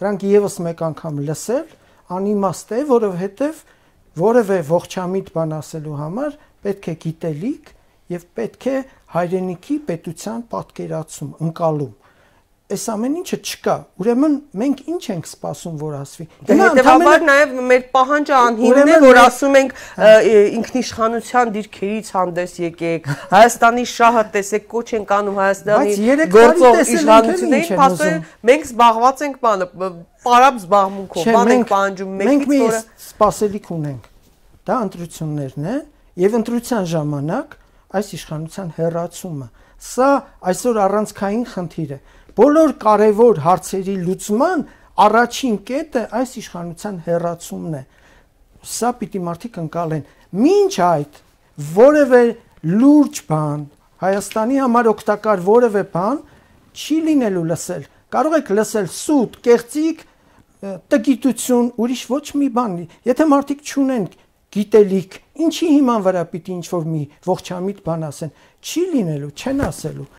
դրանք եւս մեկ անգամ լսել անիմաստ է, որովհետեւ որևէ ողջամիտ բան ասելու համար պետք է գիտելիք եւ պետք է հայրենիքի պետության պատկերացում, ընկալում այս ամեն ինչը չկա։ Ուրեմն մենք ինչ ենք սպասում, որ ասվի։ դե Հետևաբար նաև մեր պահանջը անհիմն է, որ ասում ենք հա։ ինքնիշխանության դիրքերից հանդես եկեք, Հայաստանի շահը տեսեք, կոչ ենք անում Հայաստանի գործող իշխանություններին, փաստորեն մենք զբաղված ենք բանը, պարապ զբաղմունքով, բան ենք պահանջում մեկից որը։ Մենք մի սպասելիք ունենք։ Դա ընտրություններն է, եւ ընտրության ժամանակ այս իշխանության հերացումը։ Սա այսօր առանցքային խնդիր է։ Բոլոր կարևոր հարցերի լուծման առաջին կետը այս իշխանության հերացումն է։ Սա պիտի մարդիկ ընկալեն։ Մինչ այդ որևէ լուրջ բան Հայաստանի համար օգտակար որևէ բան չի լինելու լսել։ Կարող եք լսել սուտ, կեղծիկ, տգիտություն, ուրիշ ոչ մի բան։ Եթե մարդիկ չունեն գիտելիք, Ինչի հիման վրա պիտի ինչ-որ մի ողջամիտ բան ասեն։ Չի լինելու, չեն ասելու։